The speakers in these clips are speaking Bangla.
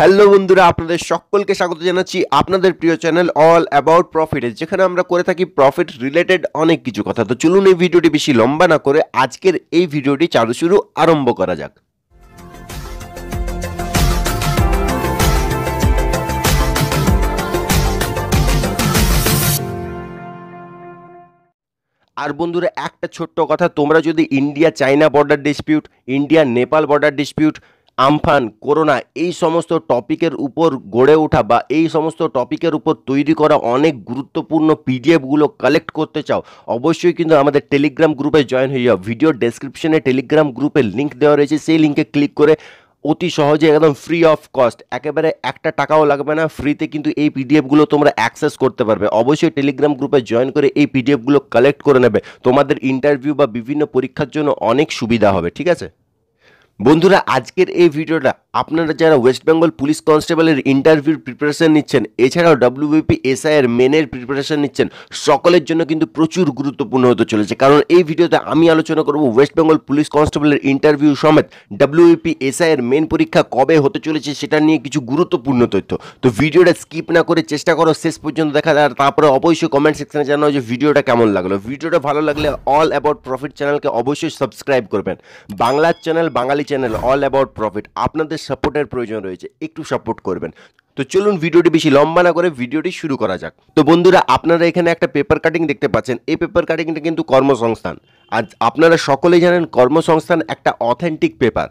হ্যালো বন্ধুরা আপনাদের সকলকে স্বাগত জানাচ্ছি আপনাদের প্রিয় চ্যানেল অল অ্যাবাউট প্রফিটের যেখানে আমরা করে থাকি প্রফিট রিলেটেড অনেক কিছু কথা তো চলুন এই ভিডিওটি বেশি লম্বা না করে আজকের এই ভিডিওটি চালু শুরু আরম্ভ করা যাক আর বন্ধুরা একটা ছোট্ট কথা তোমরা যদি India China border dispute India Nepal border dispute Amphan corona এই সমস্ত টপিকের উপর গড়ে ওঠা বা এই সমস্ত টপিকের উপর তৈরি করা অনেক গুরুত্বপূর্ণ পিডিএফগুলো কালেক্ট করতে চাও অবশ্যই কিন্তু আমাদের টেলিগ্রাম গ্রুপে জয়েন হয়ে যাও ভিডিও ডেসক্রিপশনে টেলিগ্রাম গ্রুপের লিঙ্ক দেওয়া রয়েছে সেই লিঙ্কে ক্লিক করে অতি সহজে একদম ফ্রি অফ কস্ট একেবারে একটা টাকাও লাগবে না ফ্রিতে কিন্তু এই পিডিএফগুলো তোমরা অ্যাক্সেস করতে পারবে অবশ্যই টেলিগ্রাম গ্রুপে জয়েন করে এই পিডিএফগুলো কালেক্ট করে নেবে তোমাদের ইন্টারভিউ বা বিভিন্ন পরীক্ষার জন্য অনেক সুবিধা হবে ঠিক আছে বন্ধুরা আজকের এই ভিডিওটা আপনারা যারা ওয়েস্ট বেঙ্গল পুলিশ কনস্টেবলের ইন্টারভিউর প্রিপারেশান নিচ্ছেন এছাড়াও ডাব্লিউবিপি এসআইয়ের মেনের প্রিপারেশান নিচ্ছেন সকলের জন্য কিন্তু প্রচুর গুরুত্বপূর্ণ হতে চলেছে কারণ এই ভিডিওতে আমি আলোচনা করব ওয়েস্ট বেঙ্গল পুলিশ কনস্টেবলের ইন্টারভিউ সমেত ডাব্লিউবিপি এসআইয়ের মেন পরীক্ষা কবে হতে চলেছে সেটা নিয়ে কিছু গুরুত্বপূর্ণ তথ্য তো ভিডিওটা স্কিপ না করে চেষ্টা করো শেষ পর্যন্ত দেখা আর তারপরে অবশ্যই কমেন্ট সেকশনে জানাও যে ভিডিওটা কেমন লাগলো ভিডিওটা ভালো লাগলে অল অ্যাবাউট প্রফিট চ্যানেলকে অবশ্যই সাবস্ক্রাইব করবেন বাংলার channel Bengali channel all about profit আপনাদের সাপোর্টের প্রয়োজন রয়েছে একটু সাপোর্ট করবেন তো চলুন ভিডিওটি বেশি লম্বা না করে ভিডিওটি শুরু করা যাক তো বন্ধুরা আপনারা এখানে একটা পেপার কাটিং দেখতে পাচ্ছেন এই পেপার কাটিংটা কিন্তু কর্মসংস্থান আর আপনারা সকলেই জানেন কর্মসংস্থান একটা অথেন্টিক পেপার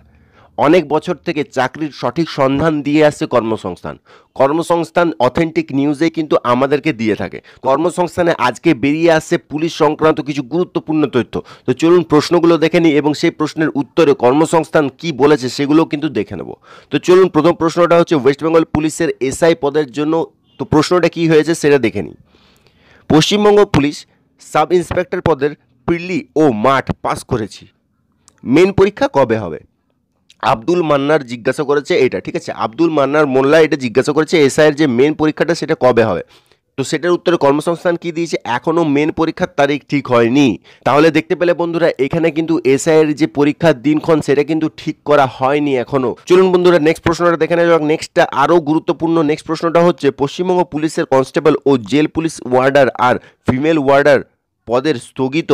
অনেক বছর থেকে চাকরির সঠিক সন্ধান দিয়ে আসছে কর্মসংস্থান কর্মসংস্থান অথেন্টিক নিউজে কিন্তু আমাদেরকে দিয়ে থাকে কর্মসংস্থানে আজকে বেরিয়ে আসছে পুলিশ সংক্রান্ত কিছু গুরুত্বপূর্ণ তথ্য তো চলুন প্রশ্নগুলো দেখে নিই এবং সেই প্রশ্নের উত্তরে কর্মসংস্থান কি বলেছে সেগুলো কিন্তু দেখে নেব তো চলুন প্রথম প্রশ্নটা হচ্ছে ওয়েস্টবেঙ্গল পুলিশের এসআই পদের জন্য তো প্রশ্নটা কি হয়েছে সেটা দেখে নিই পশ্চিমবঙ্গ পুলিশ সাব ইন্সপেক্টর পদের পিল্লি ও মাঠ পাস করেছি মেন পরীক্ষা কবে হবে আব্দুল মান্নার জিজ্ঞাসা করেছে এটা ঠিক আছে আব্দুল মান্নার মোল্লা এটা জিজ্ঞাসা করেছে এসআইয়ের যে মেন পরীক্ষাটা সেটা কবে হবে তো সেটার উত্তরে কর্মসংস্থান কি দিয়েছে এখনও মেন পরীক্ষার তারিখ ঠিক হয়নি তাহলে দেখতে পেলে বন্ধুরা এখানে কিন্তু এসআইয়ের যে পরীক্ষার দিনক্ষণ সেটা কিন্তু ঠিক করা হয়নি এখনও চলুন বন্ধুরা নেক্সট প্রশ্নটা দেখে নেওয়া যাক নেক্সটটা আরও গুরুত্বপূর্ণ নেক্সট প্রশ্নটা হচ্ছে পশ্চিমবঙ্গ পুলিশের কনস্টেবল ও জেল পুলিশ ওয়ার্ডার আর ফিমেল ওয়ার্ডার পদের স্থগিত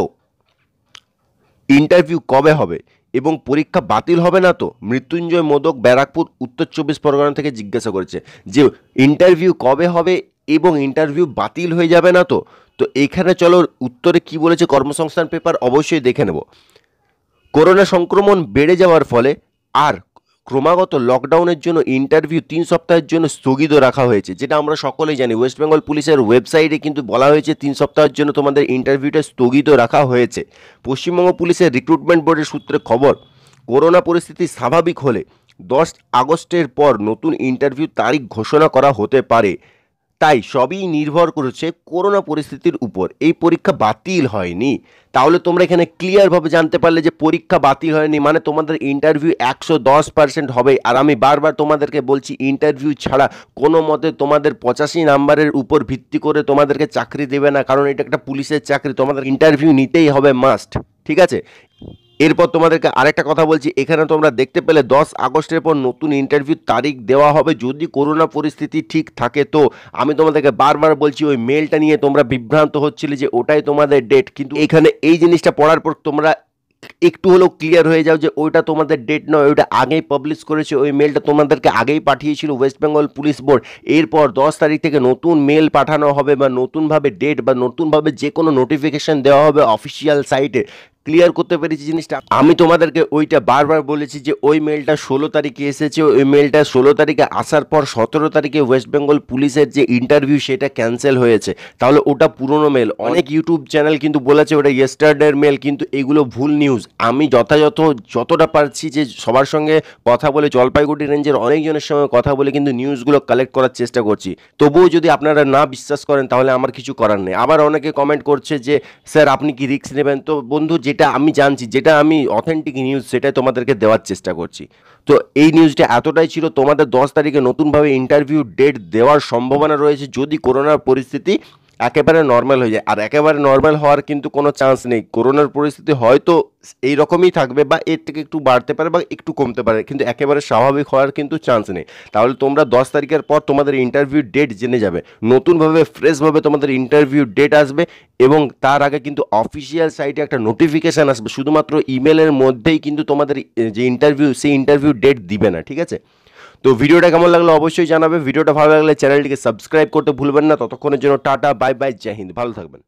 ইন্টারভিউ কবে হবে এবং পরীক্ষা বাতিল হবে না তো মৃত্যুঞ্জয় মোদক ব্যারাকপুর উত্তর চব্বিশ পরগনা থেকে জিজ্ঞাসা করেছে যে ইন্টারভিউ কবে হবে এবং ইন্টারভিউ বাতিল হয়ে যাবে না তো তো এখানে চলো উত্তরে কি বলেছে কর্মসংস্থান পেপার অবশ্যই দেখে নেব করোনা সংক্রমণ বেড়ে যাওয়ার ফলে আর ক্রমাগত লকডাউনের জন্য ইন্টারভিউ তিন সপ্তাহের জন্য স্থগিত রাখা হয়েছে যেটা আমরা সকলেই জানি ওয়েস্ট বেঙ্গল পুলিশের ওয়েবসাইটে কিন্তু বলা হয়েছে তিন সপ্তাহের জন্য তোমাদের ইন্টারভিউটা স্থগিত রাখা হয়েছে পশ্চিমবঙ্গ পুলিশের রিক্রুটমেন্ট বোর্ডের সূত্রে খবর করোনা পরিস্থিতি স্বাভাবিক হলে দশ আগস্টের পর নতুন ইন্টারভিউ তারিখ ঘোষণা করা হতে পারে তাই সবই নির্ভর করেছে করোনা পরিস্থিতির উপর এই পরীক্ষা বাতিল হয়নি তাহলে তোমরা এখানে ক্লিয়ারভাবে জানতে পারলে যে পরীক্ষা বাতিল হয়নি মানে তোমাদের ইন্টারভিউ একশো দশ পার্সেন্ট হবে আর আমি বারবার তোমাদেরকে বলছি ইন্টারভিউ ছাড়া কোনো মতে তোমাদের পঁচাশি নাম্বারের উপর ভিত্তি করে তোমাদেরকে চাকরি দেবে না কারণ এটা একটা পুলিশের চাকরি তোমাদের ইন্টারভিউ নিতেই হবে মাস্ট ঠিক আছে এরপর তোমাদেরকে আরেকটা কথা বলছি এখানে তোমরা দেখতে পেলে দশ আগস্টের পর নতুন ইন্টারভিউ তারিখ দেওয়া হবে যদি করোনা পরিস্থিতি ঠিক থাকে তো আমি তোমাদেরকে বারবার বলছি ওই মেলটা নিয়ে তোমরা বিভ্রান্ত হচ্ছিলে যে ওটাই তোমাদের ডেট কিন্তু এখানে এই জিনিসটা পড়ার পর তোমরা একটু হলেও ক্লিয়ার হয়ে যাও যে ওইটা তোমাদের ডেট নয় ওইটা আগেই পাবলিশ করেছে ওই মেলটা তোমাদেরকে আগেই পাঠিয়েছিল ওয়েস্ট বেঙ্গল পুলিশ বোর্ড এরপর দশ তারিখ থেকে নতুন মেল পাঠানো হবে বা নতুনভাবে ডেট বা নতুনভাবে যে কোনো নোটিফিকেশান দেওয়া হবে অফিসিয়াল সাইটে ক্লিয়ার করতে পেরেছি জিনিসটা আমি তোমাদেরকে ওইটা বারবার বলেছি যে ওই মেলটা ষোলো তারিখে এসেছে ওই মেলটা ষোলো তারিখে আসার পর সতেরো তারিখে ওয়েস্ট বেঙ্গল পুলিশের যে ইন্টারভিউ সেটা ক্যান্সেল হয়েছে তাহলে ওটা পুরনো মেল অনেক ইউটিউব চ্যানেল কিন্তু বলেছে ওটা ইয়েস্টারডের মেল কিন্তু এগুলো ভুল নিউজ আমি যথাযথ যতটা পারছি যে সবার সঙ্গে কথা বলে জলপাইগুড়ি রেঞ্জের অনেকজনের সঙ্গে কথা বলে কিন্তু নিউজগুলো কালেক্ট করার চেষ্টা করছি তবুও যদি আপনারা না বিশ্বাস করেন তাহলে আমার কিছু করার নেই আবার অনেকে কমেন্ট করছে যে স্যার আপনি কি রিস্ক নেবেন তো বন্ধু যে যেটা আমি জানছি যেটা আমি অথেন্টিক নিউজ সেটাই তোমাদেরকে দেওয়ার চেষ্টা করছি তো এই নিউজটা এতটাই ছিল তোমাদের দশ তারিখে নতুনভাবে ইন্টারভিউ ডেট দেওয়ার সম্ভাবনা রয়েছে যদি করোনার পরিস্থিতি একেবারে নর্মাল হয়ে যায় আর একেবারে নর্মাল হওয়ার কিন্তু কোনো চান্স নেই করোনার পরিস্থিতি হয়তো এই রকমই থাকবে বা এর থেকে একটু বাড়তে পারে বা একটু কমতে পারে কিন্তু একেবারে স্বাভাবিক হওয়ার কিন্তু চান্স নেই তাহলে তোমরা দশ তারিখের পর তোমাদের ইন্টারভিউ ডেট জেনে যাবে নতুনভাবে ফ্রেশভাবে তোমাদের ইন্টারভিউ ডেট আসবে এবং তার আগে কিন্তু অফিসিয়াল সাইটে একটা নোটিফিকেশান আসবে শুধুমাত্র ইমেলের মধ্যেই কিন্তু তোমাদের যে ইন্টারভিউ সেই ইন্টারভিউ ডেট দিবে না ঠিক আছে তো ভিডিওটা কেমন লাগলো অবশ্যই জানাবে ভিডিওটা ভালো লাগলে চ্যানেলটিকে সাবস্ক্রাইব করতে ভুলবেন না ততক্ষণের জন্য টাটা বাই বাই জয় হিন্দ ভালো থাকবেন